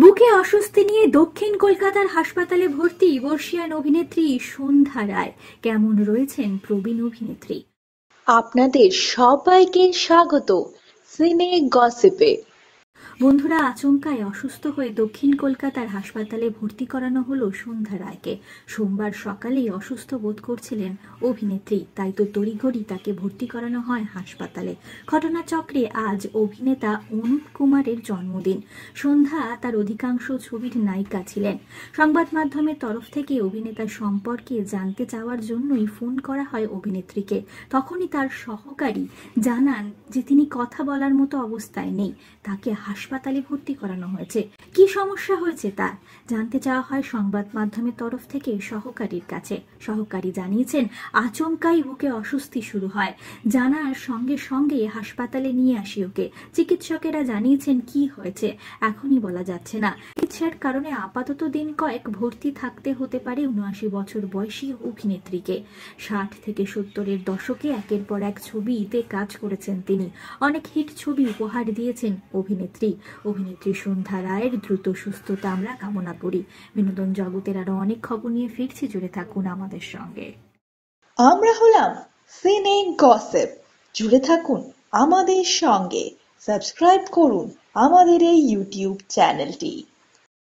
বুকে অস্বস্তি নিয়ে দক্ষিণ কলকাতার হাসপাতালে ভর্তি বর্ষিয়ান অভিনেত্রী সন্ধ্যা রায় কেমন রয়েছেন প্রবীণ অভিনেত্রী আপনাদের সবাইকে স্বাগত সিনে গসিপে বন্ধুরা আচমকায় অসুস্থ হয়ে দক্ষিণ কলকাতার হাসপাতালে ভর্তি করানো হলো সন্ধ্যা রায়কে সোমবার সকালেই অসুস্থ বোধ করছিলেন অভিনেত্রী তাই তো তড়িঘড়ি তাকে ভর্তি করানো হয় হাসপাতালে ঘটনাচক্রে আজ অভিনেতা অনুপ কুমারের জন্মদিন সন্ধ্যা তার অধিকাংশ ছবির নায়িকা ছিলেন সংবাদ মাধ্যমের তরফ থেকে অভিনেতা সম্পর্কে জানতে চাওয়ার জন্যই ফোন করা হয় অভিনেত্রীকে তখনই তার সহকারী জানান যে তিনি কথা বলার মতো অবস্থায় নেই তাকে হাস হাসপাতালে ভর্তি করানো হয়েছে কি সমস্যা হয়েছে তার জানতে চাওয়া হয় সংবাদ মাধ্যমের তরফ থেকে সহকারীর কাছে সহকারী জানিয়েছেন আচমকাই ওকে অস্বস্তি শুরু হয় জানার সঙ্গে সঙ্গে হাসপাতালে নিয়ে আসি ওকে চিকিৎসকেরা জানিয়েছেন কি হয়েছে এখনই বলা যাচ্ছে না চিকিৎসার কারণে আপাতত দিন কয়েক ভর্তি থাকতে হতে পারে উনআশি বছর বয়সী অভিনেত্রীকে ষাট থেকে সত্তরের দশকে একের পর এক ছবিতে কাজ করেছেন তিনি অনেক হিট ছবি উপহার দিয়েছেন অভিনেত্রী অভিনেত্রী সন্ধ্যা রায়ের দ্রুত সুস্থতা আমরা কামনা করি বিনোদন জগতের আরো অনেক খবর নিয়ে ফিরছি জুড়ে থাকুন আমাদের সঙ্গে আমরা হলাম সিনে গসেপ জুড়ে থাকুন আমাদের সঙ্গে সাবস্ক্রাইব করুন আমাদের এই ইউটিউব চ্যানেলটি